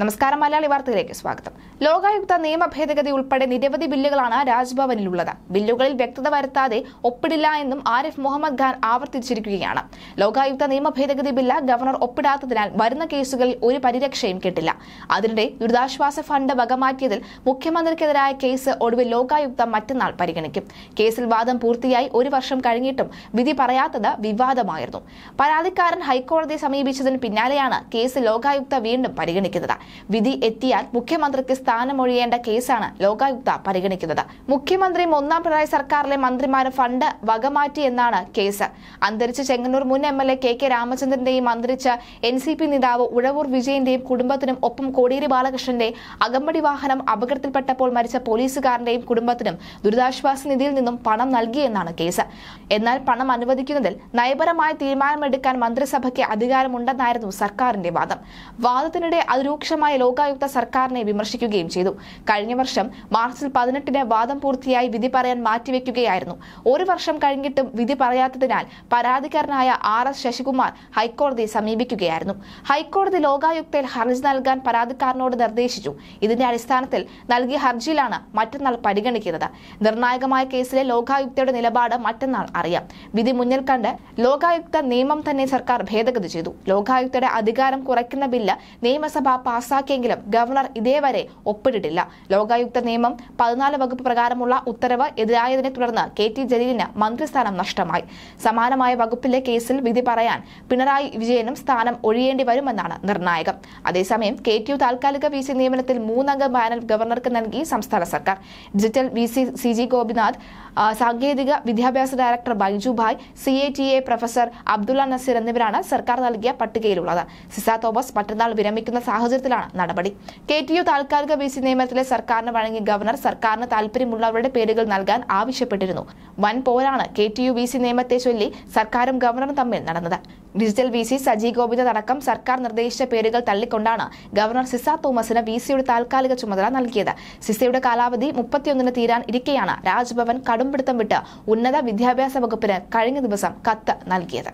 നമസ്കാരം മലയാളി വാർത്തയിലേക്ക് സ്വാഗതം ലോകായുക്ത നിയമ ഭേദഗതി ഉൾപ്പെടെ നിരവധി ബില്ലുകളാണ് രാജ്ഭവനിലുള്ളത് ബില്ലുകളിൽ വ്യക്തത വരുത്താതെ ഒപ്പിടില്ല എന്നും ആരിഫ് മുഹമ്മദ് ഖാൻ ആവർത്തിച്ചിരിക്കുകയാണ് ലോകായുക്ത നിയമ ഭേദഗതി ബില്ല് ഗവർണർ ഒപ്പിടാത്തതിനാൽ വരുന്ന കേസുകളിൽ ഒരു പരിരക്ഷയും കിട്ടില്ല അതിനിടെ ദുരിതാശ്വാസ ഫണ്ട് വകമാറ്റിയതിൽ മുഖ്യമന്ത്രിക്കെതിരായ കേസ് ഒടുവിൽ ലോകായുക്ത മറ്റന്നാൾ പരിഗണിക്കും കേസിൽ വാദം പൂർത്തിയായി ഒരു വർഷം കഴിഞ്ഞിട്ടും വിധി പറയാത്തത് വിവാദമായിരുന്നു പരാതിക്കാരൻ ഹൈക്കോടതിയെ സമീപിച്ചതിന് പിന്നാലെയാണ് കേസ് ലോകായുക്ത വീണ്ടും പരിഗണിക്കുന്നത് വിധി എത്തിയാൽ മുഖ്യമന്ത്രിക്ക് സ്ഥാനമൊഴിയേണ്ട കേസാണ് ലോകായുക്ത പരിഗണിക്കുന്നത് മുഖ്യമന്ത്രി ഒന്നാം പിണറായി സർക്കാരിലെ മന്ത്രിമാരെ ഫണ്ട് വകമാറ്റി എന്നാണ് കേസ് അന്തരിച്ച ചെങ്ങന്നൂർ മുൻ M L A K K രാമചന്ദ്രന്റെയും അന്തരിച്ച എൻ സി പി നേതാവ് ഉഴവൂർ വിജയന്റെയും കുടുംബത്തിനും ഒപ്പം കോടിയേരി ബാലകൃഷ്ണന്റെ അകമ്പടി വാഹനം അപകടത്തിൽപ്പെട്ടപ്പോൾ മരിച്ച പോലീസുകാരന്റെയും കുടുംബത്തിനും ദുരിതാശ്വാസ നിധിയിൽ നിന്നും പണം നൽകിയെന്നാണ് കേസ് എന്നാൽ പണം അനുവദിക്കുന്നതിൽ നയപരമായ തീരുമാനമെടുക്കാൻ മന്ത്രിസഭയ്ക്ക് അധികാരമുണ്ടെന്നായിരുന്നു സർക്കാരിന്റെ വാദം വാദത്തിനിടെ അതിരൂക്ഷ ശക്തമായ ലോകായുക്ത സർക്കാരിനെ വിമർശിക്കുകയും ചെയ്തു കഴിഞ്ഞ വർഷം മാർച്ചിൽ പതിനെട്ടിന് വാദം പൂർത്തിയായി വിധി പറയാൻ മാറ്റിവെക്കുകയായിരുന്നു ഒരു വർഷം കഴിഞ്ഞിട്ടും വിധി പറയാത്തതിനാൽ പരാതിക്കാരനായ ആർ എസ് ശശികുമാർ ഹൈക്കോടതിയെ സമീപിക്കുകയായിരുന്നു ഹൈക്കോടതി ലോകായുക്തയിൽ ഹർജി നൽകാൻ പരാതിക്കാരനോട് നിർദ്ദേശിച്ചു ഇതിന്റെ അടിസ്ഥാനത്തിൽ നൽകിയ ഹർജിയിലാണ് മറ്റന്നാൾ പരിഗണിക്കുന്നത് നിർണായകമായ കേസിലെ ലോകായുക്തയുടെ നിലപാട് മറ്റന്നാൾ അറിയാം വിധി മുന്നിൽ കണ്ട് ലോകായുക്ത നിയമം തന്നെ സർക്കാർ ഭേദഗതി ചെയ്തു ലോകായുക്തയുടെ അധികാരം കുറയ്ക്കുന്ന ബില്ല് നിയമസഭ പാസ് പാസാക്കിയെങ്കിലും ഗവർണർ ഇതേവരെ ഒപ്പിട്ടിട്ടില്ല ലോകായുക്ത നിയമം പതിനാല് വകുപ്പ് പ്രകാരമുള്ള ഉത്തരവ് എതിരായതിനെ തുടർന്ന് കെ ടി ജലീലിന് മന്ത്രിസ്ഥാനം നഷ്ടമായി സമാനമായ വകുപ്പിലെ കേസിൽ വിധി പറയാൻ പിണറായി വിജയനും സ്ഥാനം ഒഴിയേണ്ടി വരുമെന്നാണ് നിർണായകം അതേസമയം കെ ടി യു താൽക്കാലിക വി സി നിയമനത്തിൽ മൂന്നംഗ പാനൽ ഗവർണർക്ക് നൽകി സംസ്ഥാന സർക്കാർ digital V C C G Gopinath സാങ്കേതിക വിദ്യാഭ്യാസ director Baijubhai C A T A professor Abdulla Naseer എന്നിവരാണ് സർക്കാർ നൽകിയ പട്ടികയിലുള്ളത് സിസ തോമസ് മറ്റന്നാൾ വിരമിക്കുന്ന സാഹചര്യത്തിൽ അടിസ്ഥാനത്തിലാണ് നടപടി കെ ടി യു താൽക്കാലിക വി സി നിയമനത്തിലെ സർക്കാരിന് വഴങ്ങി ഗവർണർ സർക്കാരിന് താൽപര്യമുള്ളവരുടെ പേരുകൾ നൽകാൻ ആവശ്യപ്പെട്ടിരുന്നു വൻ പോരാണ് K T U V C നിയമത്തെ ചൊല്ലി സർക്കാരും ഗവർണറും തമ്മിൽ നടന്നത് ഡിജിറ്റൽ വി സി സജി അടക്കം സർക്കാർ നിർദ്ദേശിച്ച പേരുകൾ തള്ളിക്കൊണ്ടാണ് ഗവർണർ സിസ തോമസിന് വി സിയുടെ താൽക്കാലിക ചുമതല നൽകിയത് സിസയുടെ കാലാവധി മുപ്പത്തിയൊന്നിന് തീരാൻ ഇരിക്കെയാണ് രാജ്ഭവൻ കടുംപിടുത്തം വിട്ട് ഉന്നത വിദ്യാഭ്യാസ വകുപ്പിന് കഴിഞ്ഞ ദിവസം കത്ത് നൽകിയത്